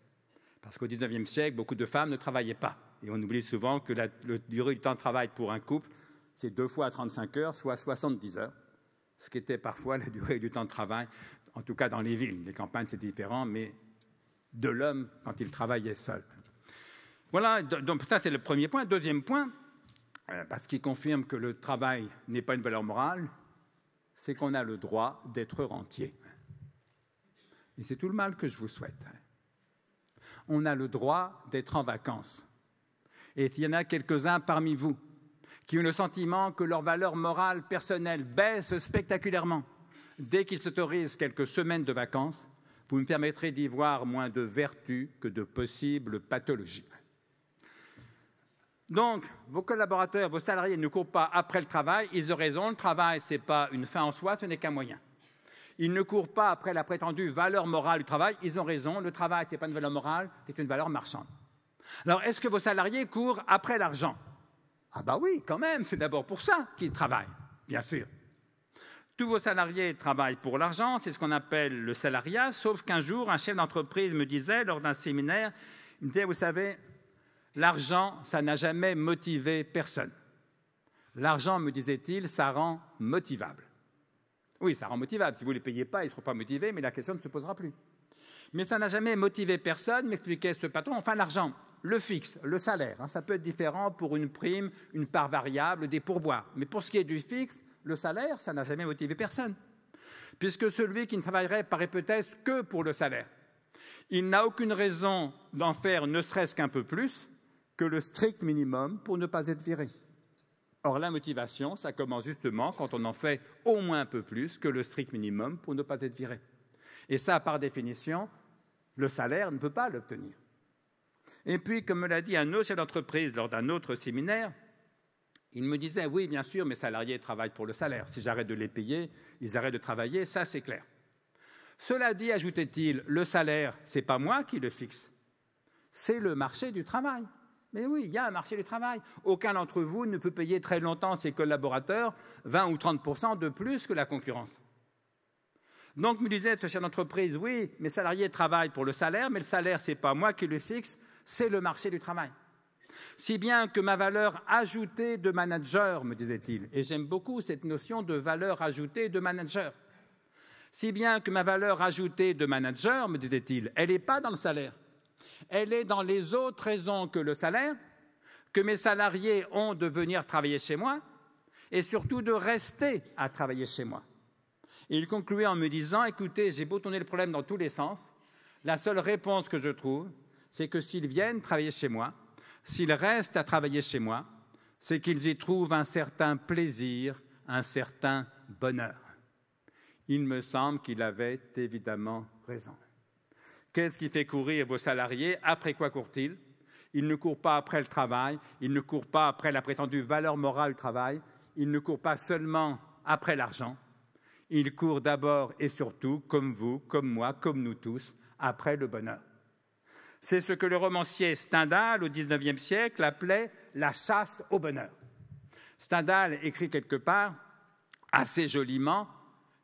Parce qu'au XIXe siècle, beaucoup de femmes ne travaillaient pas. Et on oublie souvent que la durée du temps de travail pour un couple, c'est deux fois 35 heures, soit 70 heures, ce qui était parfois la durée du temps de travail en tout cas dans les villes. Les campagnes, c'est différent, mais de l'homme quand il travaillait seul. Voilà, donc ça c'est le premier point. Deuxième point, euh, parce qu'il confirme que le travail n'est pas une valeur morale, c'est qu'on a le droit d'être rentier. Et c'est tout le mal que je vous souhaite. On a le droit d'être en vacances. Et il y en a quelques-uns parmi vous qui ont le sentiment que leur valeur morale personnelle baisse spectaculairement dès qu'il s'autorise quelques semaines de vacances, vous me permettrez d'y voir moins de vertus que de possibles pathologies. Donc, vos collaborateurs, vos salariés ne courent pas après le travail, ils ont raison, le travail, ce n'est pas une fin en soi, ce n'est qu'un moyen. Ils ne courent pas après la prétendue valeur morale du travail, ils ont raison, le travail, ce n'est pas une valeur morale, c'est une valeur marchande. Alors, est-ce que vos salariés courent après l'argent Ah bah oui, quand même, c'est d'abord pour ça qu'ils travaillent, bien sûr. Tous vos salariés travaillent pour l'argent, c'est ce qu'on appelle le salariat, sauf qu'un jour, un chef d'entreprise me disait, lors d'un séminaire, il me disait, vous savez, l'argent, ça n'a jamais motivé personne. L'argent, me disait-il, ça rend motivable. Oui, ça rend motivable. Si vous ne les payez pas, ils ne seront pas motivés, mais la question ne se posera plus. Mais ça n'a jamais motivé personne, m'expliquait ce patron. Enfin, l'argent, le fixe, le salaire, hein, ça peut être différent pour une prime, une part variable, des pourboires. Mais pour ce qui est du fixe, le salaire, ça n'a jamais motivé personne. Puisque celui qui ne travaillerait peut-être que pour le salaire, il n'a aucune raison d'en faire ne serait-ce qu'un peu plus que le strict minimum pour ne pas être viré. Or, la motivation, ça commence justement quand on en fait au moins un peu plus que le strict minimum pour ne pas être viré. Et ça, par définition, le salaire ne peut pas l'obtenir. Et puis, comme me l'a dit un autre chef d'entreprise lors d'un autre séminaire, il me disait « oui, bien sûr, mes salariés travaillent pour le salaire. Si j'arrête de les payer, ils arrêtent de travailler, ça c'est clair. Cela dit, ajoutait-il, le salaire, n'est pas moi qui le fixe, c'est le marché du travail. Mais oui, il y a un marché du travail. Aucun d'entre vous ne peut payer très longtemps ses collaborateurs 20 ou 30 de plus que la concurrence. Donc, me disait ce chef d'entreprise, oui, mes salariés travaillent pour le salaire, mais le salaire, ce n'est pas moi qui le fixe, c'est le marché du travail si bien que ma valeur ajoutée de manager, me disait-il, et j'aime beaucoup cette notion de valeur ajoutée de manager, si bien que ma valeur ajoutée de manager, me disait-il, elle n'est pas dans le salaire, elle est dans les autres raisons que le salaire, que mes salariés ont de venir travailler chez moi, et surtout de rester à travailler chez moi. il concluait en me disant, écoutez, j'ai beau tourner le problème dans tous les sens, la seule réponse que je trouve, c'est que s'ils viennent travailler chez moi, S'ils restent à travailler chez moi, c'est qu'ils y trouvent un certain plaisir, un certain bonheur. Il me semble qu'il avait évidemment raison. Qu'est-ce qui fait courir vos salariés Après quoi courent-ils Ils ne courent pas après le travail, ils ne courent pas après la prétendue valeur morale du travail, ils ne courent pas seulement après l'argent, ils courent d'abord et surtout, comme vous, comme moi, comme nous tous, après le bonheur. C'est ce que le romancier Stendhal, au XIXe siècle, appelait la chasse au bonheur. Stendhal écrit quelque part, assez joliment,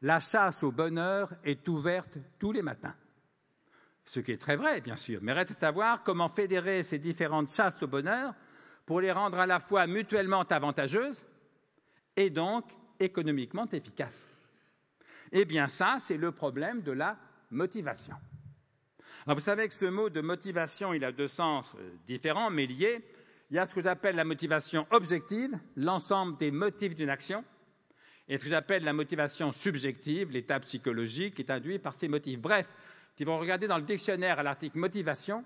La chasse au bonheur est ouverte tous les matins. Ce qui est très vrai, bien sûr, mais reste à voir comment fédérer ces différentes chasses au bonheur pour les rendre à la fois mutuellement avantageuses et donc économiquement efficaces. Eh bien ça, c'est le problème de la motivation. Alors vous savez que ce mot de motivation, il a deux sens euh, différents, mais liés. Il y a ce que j'appelle la motivation objective, l'ensemble des motifs d'une action, et ce que j'appelle la motivation subjective, l'état psychologique qui est induit par ces motifs. Bref, si vous regardez dans le dictionnaire à l'article motivation,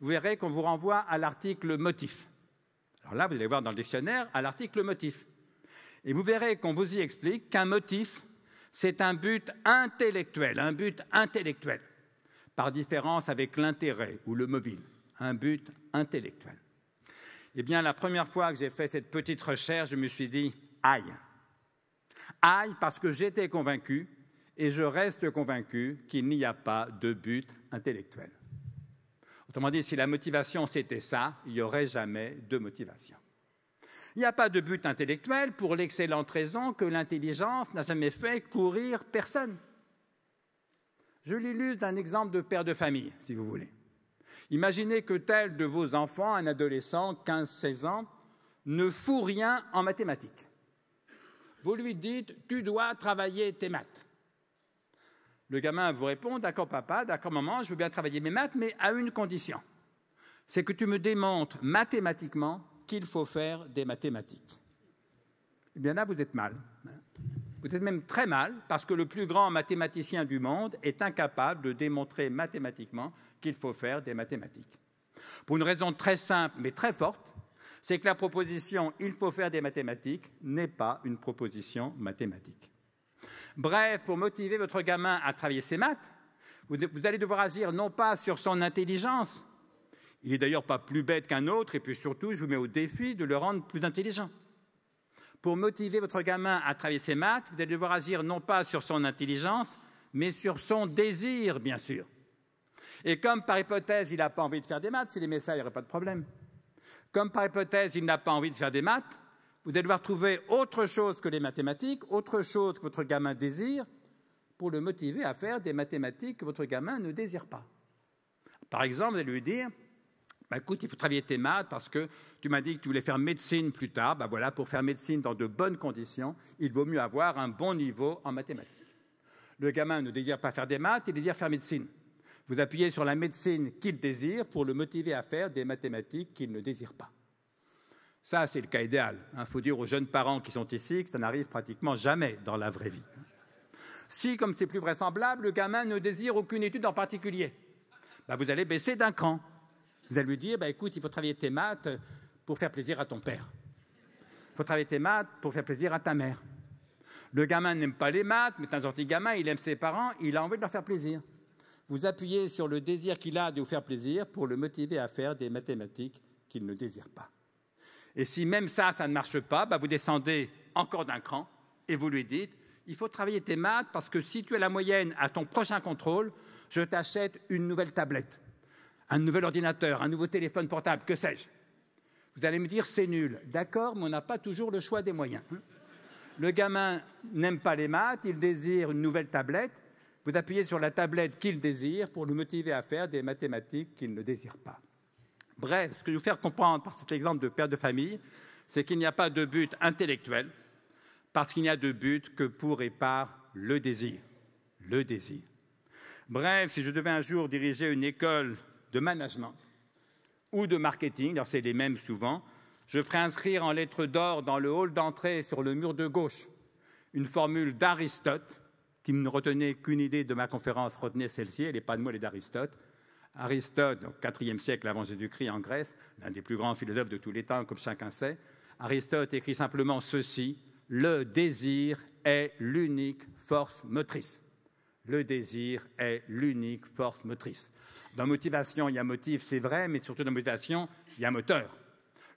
vous verrez qu'on vous renvoie à l'article motif. Alors là, vous allez voir dans le dictionnaire à l'article motif. Et vous verrez qu'on vous y explique qu'un motif, c'est un but intellectuel, un but intellectuel par différence avec l'intérêt ou le mobile, un but intellectuel. Eh bien, la première fois que j'ai fait cette petite recherche, je me suis dit aïe. Aïe parce que j'étais convaincu et je reste convaincu qu'il n'y a pas de but intellectuel. Autrement dit, si la motivation c'était ça, il n'y aurait jamais de motivation. Il n'y a pas de but intellectuel pour l'excellente raison que l'intelligence n'a jamais fait courir personne. Je l'illustre d'un exemple de père de famille, si vous voulez. Imaginez que tel de vos enfants, un adolescent, 15-16 ans, ne fout rien en mathématiques. Vous lui dites, tu dois travailler tes maths. Le gamin vous répond, d'accord papa, d'accord maman, je veux bien travailler mes maths, mais à une condition. C'est que tu me démontres mathématiquement qu'il faut faire des mathématiques. Eh bien là, vous êtes mal. Vous êtes même très mal, parce que le plus grand mathématicien du monde est incapable de démontrer mathématiquement qu'il faut faire des mathématiques. Pour une raison très simple mais très forte, c'est que la proposition il faut faire des mathématiques n'est pas une proposition mathématique. Bref, pour motiver votre gamin à travailler ses maths, vous, vous allez devoir agir non pas sur son intelligence, il n'est d'ailleurs pas plus bête qu'un autre, et puis surtout, je vous mets au défi de le rendre plus intelligent. Pour motiver votre gamin à travailler ses maths, vous allez devoir agir non pas sur son intelligence, mais sur son désir, bien sûr. Et comme par hypothèse, il n'a pas envie de faire des maths, s'il aimait ça, il n'y aurait pas de problème. Comme par hypothèse, il n'a pas envie de faire des maths, vous allez devoir trouver autre chose que les mathématiques, autre chose que votre gamin désire, pour le motiver à faire des mathématiques que votre gamin ne désire pas. Par exemple, vous allez lui dire, bah, écoute, il faut travailler tes maths parce que tu m'as dit que tu voulais faire médecine plus tard. Bah, voilà, pour faire médecine dans de bonnes conditions, il vaut mieux avoir un bon niveau en mathématiques. Le gamin ne désire pas faire des maths, il désire faire médecine. Vous appuyez sur la médecine qu'il désire pour le motiver à faire des mathématiques qu'il ne désire pas. Ça, c'est le cas idéal. Il hein. faut dire aux jeunes parents qui sont ici que ça n'arrive pratiquement jamais dans la vraie vie. Hein. Si, comme c'est plus vraisemblable, le gamin ne désire aucune étude en particulier, bah, vous allez baisser d'un cran. Vous allez lui dire, bah, écoute, il faut travailler tes maths pour faire plaisir à ton père. Il faut travailler tes maths pour faire plaisir à ta mère. Le gamin n'aime pas les maths, mais c'est un gentil gamin, il aime ses parents, il a envie de leur faire plaisir. Vous appuyez sur le désir qu'il a de vous faire plaisir pour le motiver à faire des mathématiques qu'il ne désire pas. Et si même ça, ça ne marche pas, bah, vous descendez encore d'un cran et vous lui dites, il faut travailler tes maths parce que si tu es la moyenne à ton prochain contrôle, je t'achète une nouvelle tablette un nouvel ordinateur, un nouveau téléphone portable, que sais-je. Vous allez me dire, c'est nul. D'accord, mais on n'a pas toujours le choix des moyens. Le gamin n'aime pas les maths, il désire une nouvelle tablette. Vous appuyez sur la tablette qu'il désire pour le motiver à faire des mathématiques qu'il ne désire pas. Bref, ce que je veux faire comprendre par cet exemple de père de famille, c'est qu'il n'y a pas de but intellectuel, parce qu'il n'y a de but que pour et par le désir. Le désir. Bref, si je devais un jour diriger une école de management ou de marketing, alors c'est les mêmes souvent, je ferai inscrire en lettres d'or dans le hall d'entrée sur le mur de gauche une formule d'Aristote, qui ne retenait qu'une idée de ma conférence, retenez celle-ci, elle n'est pas de moi, elle est d'Aristote. Aristote, au IVe siècle avant Jésus-Christ en Grèce, l'un des plus grands philosophes de tous les temps, comme chacun sait, Aristote écrit simplement ceci, le désir est l'unique force motrice. Le désir est l'unique force motrice. Dans motivation, il y a motif, c'est vrai, mais surtout dans motivation, il y a moteur.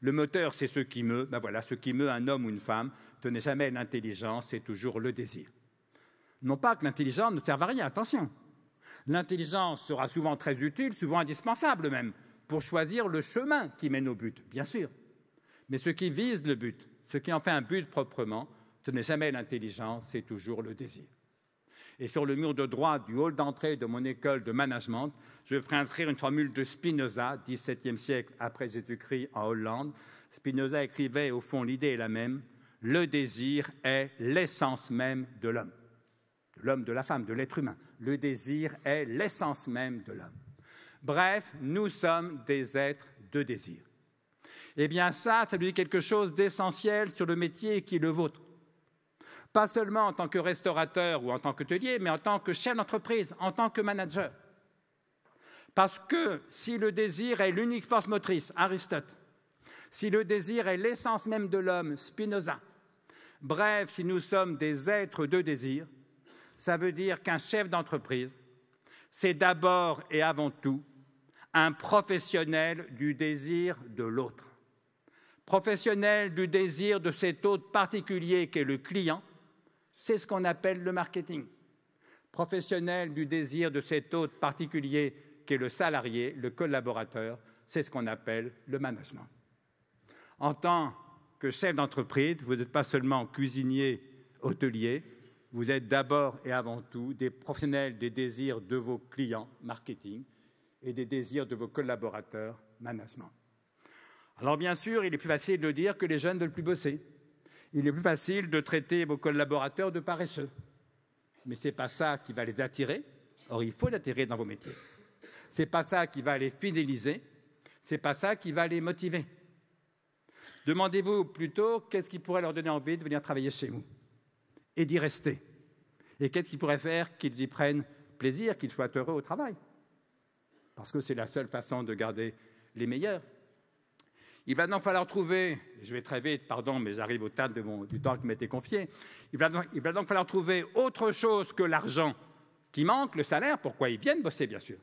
Le moteur, c'est ce qui meut, ben voilà, ce qui meut un homme ou une femme. Tenez jamais l'intelligence, c'est toujours le désir. Non pas que l'intelligence ne serve à rien, attention. L'intelligence sera souvent très utile, souvent indispensable même, pour choisir le chemin qui mène au but, bien sûr. Mais ce qui vise le but, ce qui en fait un but proprement, ce n'est jamais l'intelligence, c'est toujours le désir et sur le mur de droite du hall d'entrée de mon école de management, je ferai inscrire une formule de Spinoza, 17e siècle après Jésus-Christ en Hollande. Spinoza écrivait, au fond, l'idée est la même, le désir est l'essence même de l'homme, de l'homme, de la femme, de l'être humain. Le désir est l'essence même de l'homme. Bref, nous sommes des êtres de désir. Eh bien ça, ça lui dit quelque chose d'essentiel sur le métier qui le vôtre pas seulement en tant que restaurateur ou en tant qu'hôtelier, mais en tant que chef d'entreprise, en tant que manager. Parce que si le désir est l'unique force motrice, Aristote, si le désir est l'essence même de l'homme, Spinoza, bref, si nous sommes des êtres de désir, ça veut dire qu'un chef d'entreprise, c'est d'abord et avant tout un professionnel du désir de l'autre, professionnel du désir de cet autre particulier qu'est le client, c'est ce qu'on appelle le marketing. Professionnel du désir de cet autre particulier est le salarié, le collaborateur, c'est ce qu'on appelle le management. En tant que chef d'entreprise, vous n'êtes pas seulement cuisinier, hôtelier, vous êtes d'abord et avant tout des professionnels des désirs de vos clients, marketing, et des désirs de vos collaborateurs, management. Alors bien sûr, il est plus facile de dire que les jeunes veulent plus bosser il est plus facile de traiter vos collaborateurs de paresseux. Mais ce n'est pas ça qui va les attirer. Or, il faut l'attirer dans vos métiers. Ce n'est pas ça qui va les fidéliser. Ce n'est pas ça qui va les motiver. Demandez-vous plutôt qu'est-ce qui pourrait leur donner envie de venir travailler chez vous et d'y rester. Et qu'est-ce qui pourrait faire qu'ils y prennent plaisir, qu'ils soient heureux au travail. Parce que c'est la seule façon de garder les meilleurs. Il va donc falloir trouver, je vais très vite, pardon, mais j'arrive au terme du temps qui m'était confié, il va, donc, falloir trouver autre chose que l'argent qui manque, le salaire, pourquoi ils viennent bosser, bien sûr.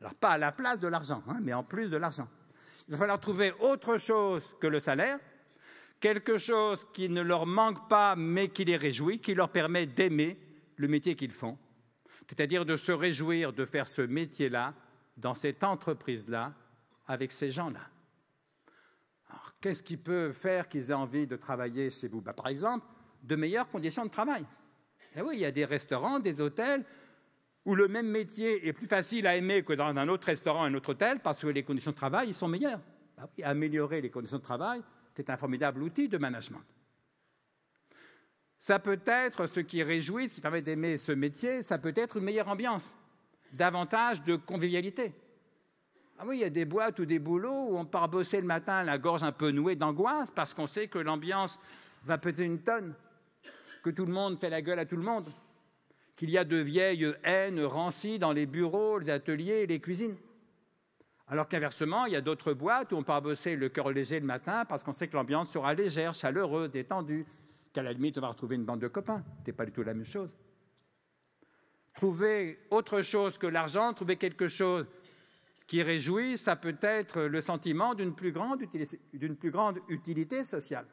Alors pas à la place de l'argent, hein, mais en plus de l'argent. Il va falloir trouver autre chose que le salaire, quelque chose qui ne leur manque pas, mais qui les réjouit, qui leur permet d'aimer le métier qu'ils font, c'est-à-dire de se réjouir de faire ce métier-là, dans cette entreprise-là, avec ces gens-là qu'est-ce qui peut faire qu'ils aient envie de travailler chez vous bah, Par exemple, de meilleures conditions de travail. Eh oui, il y a des restaurants, des hôtels où le même métier est plus facile à aimer que dans un autre restaurant, un autre hôtel, parce que les conditions de travail sont meilleures. Bah améliorer les conditions de travail, c'est un formidable outil de management. Ça peut être ce qui réjouit, ce qui permet d'aimer ce métier, ça peut être une meilleure ambiance, davantage de convivialité. Ah oui, il y a des boîtes ou des boulots où on part bosser le matin la gorge un peu nouée d'angoisse parce qu'on sait que l'ambiance va péter une tonne, que tout le monde fait la gueule à tout le monde, qu'il y a de vieilles haines rancies dans les bureaux, les ateliers et les cuisines. Alors qu'inversement, il y a d'autres boîtes où on part bosser le cœur léger le matin parce qu'on sait que l'ambiance sera légère, chaleureuse, détendue, qu'à la limite, on va retrouver une bande de copains. Ce n'est pas du tout la même chose. Trouver autre chose que l'argent, trouver quelque chose qui réjouit, ça peut être le sentiment d'une plus, grande utilité sociale.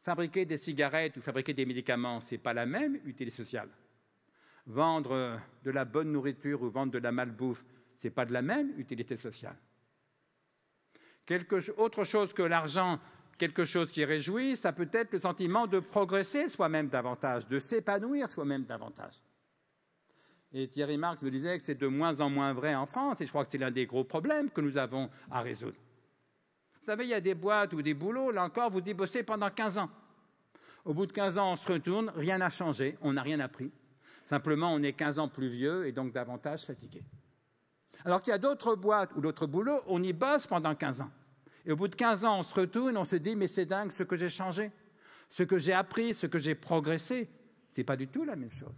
Fabriquer des cigarettes ou fabriquer des médicaments, ce n'est pas la même utilité sociale. Vendre de la bonne nourriture ou vendre de la malbouffe, ce n'est pas de la même utilité sociale. autre chose que l'argent, quelque chose qui réjouit, ça peut être le sentiment de progresser soi-même davantage, de s'épanouir soi-même davantage. Et Thierry Marx me disait que c'est de moins en moins vrai en France, et je crois que c'est l'un des gros problèmes que nous avons à résoudre. Vous savez, il y a des boîtes ou des boulots, là encore, vous y bossez pendant 15 ans. Au bout de 15 ans, on se retourne, rien n'a changé, on n'a rien appris. Simplement, on est 15 ans plus vieux et donc davantage fatigué. Alors qu'il y a d'autres boîtes ou d'autres boulots, on y bosse pendant 15 ans. Et au bout de 15 ans, on se retourne, on se dit, mais c'est dingue ce que j'ai changé, ce que j'ai appris, ce que j'ai progressé. Ce n'est pas du tout la même chose.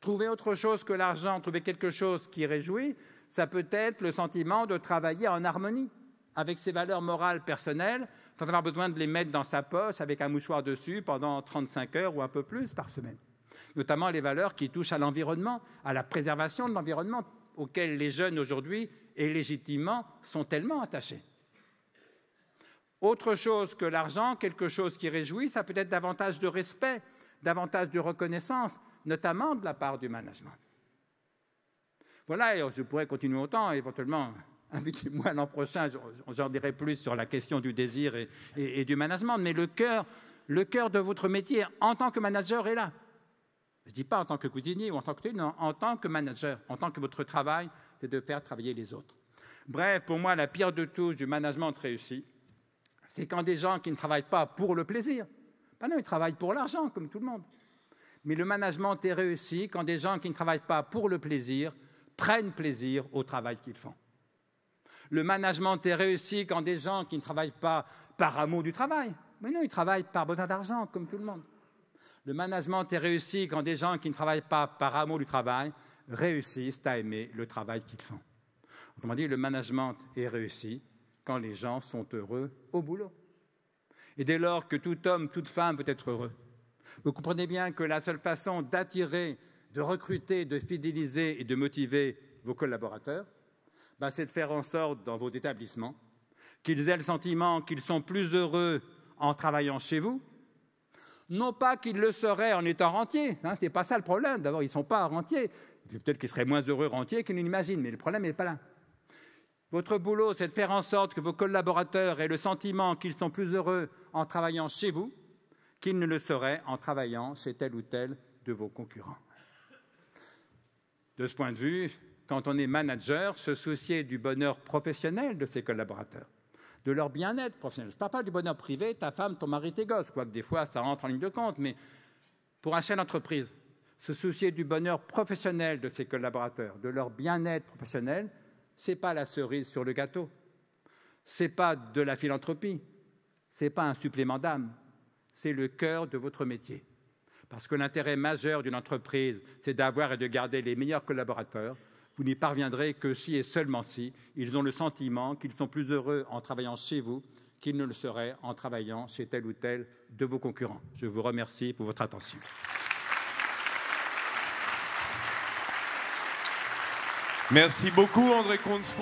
Trouver autre chose que l'argent, trouver quelque chose qui réjouit, ça peut être le sentiment de travailler en harmonie avec ses valeurs morales personnelles, sans avoir besoin de les mettre dans sa poche avec un mouchoir dessus pendant 35 heures ou un peu plus par semaine. Notamment les valeurs qui touchent à l'environnement, à la préservation de l'environnement, auxquelles les jeunes aujourd'hui, et légitimement, sont tellement attachés. Autre chose que l'argent, quelque chose qui réjouit, ça peut être davantage de respect, davantage de reconnaissance, notamment de la part du management. Voilà, et je pourrais continuer autant, éventuellement, invitez-moi l'an prochain, j'en dirai plus sur la question du désir et, du management, mais le cœur, le cœur de votre métier en tant que manager est là. Je ne dis pas en tant que cuisinier ou en tant que non, en tant que manager, en tant que votre travail, c'est de faire travailler les autres. Bref, pour moi, la pire de tous du management réussi, c'est quand des gens qui ne travaillent pas pour le plaisir. non, ils travaillent pour l'argent, comme tout le monde. Mais le management est réussi quand des gens qui ne travaillent pas pour le plaisir prennent plaisir au travail qu'ils font. Le management est réussi quand des gens qui ne travaillent pas par amour du travail, mais non, ils travaillent par besoin d'argent, comme tout le monde. Le management est réussi quand des gens qui ne travaillent pas par amour du travail réussissent à aimer le travail qu'ils font. Autrement dit, le management est réussi quand les gens sont heureux au boulot. Et dès lors que tout homme, toute femme peut être heureux, vous comprenez bien que la seule façon d'attirer, de recruter, de fidéliser et de motiver vos collaborateurs, bah, c'est de faire en sorte dans vos établissements qu'ils aient le sentiment qu'ils sont plus heureux en travaillant chez vous, non pas qu'ils le seraient en étant rentiers, hein, ce n'est pas ça le problème, d'abord ils ne sont pas rentiers, peut-être qu'ils seraient moins heureux rentiers qu'ils ne l'imaginent, mais le problème n'est pas là. Votre boulot, c'est de faire en sorte que vos collaborateurs aient le sentiment qu'ils sont plus heureux en travaillant chez vous qu'il ne le serait en travaillant chez tel ou tel de vos concurrents. De ce point de vue, quand on est manager, se soucier du bonheur professionnel de ses collaborateurs, de leur bien-être professionnel. Je ne pas du bonheur privé, ta femme, ton mari, tes gosses, quoique des fois ça rentre en ligne de compte, mais pour un chef d'entreprise, se soucier du bonheur professionnel de ses collaborateurs, de leur bien-être professionnel, ce n'est pas la cerise sur le gâteau. Ce n'est pas de la philanthropie. Ce n'est pas un supplément d'âme. C'est le cœur de votre métier. Parce que l'intérêt majeur d'une entreprise, c'est d'avoir et de garder les meilleurs collaborateurs. Vous n'y parviendrez que si et seulement si ils ont le sentiment qu'ils sont plus heureux en travaillant chez vous qu'ils ne le seraient en travaillant chez tel ou tel de vos concurrents. Je vous remercie pour votre attention. Merci beaucoup André Comte.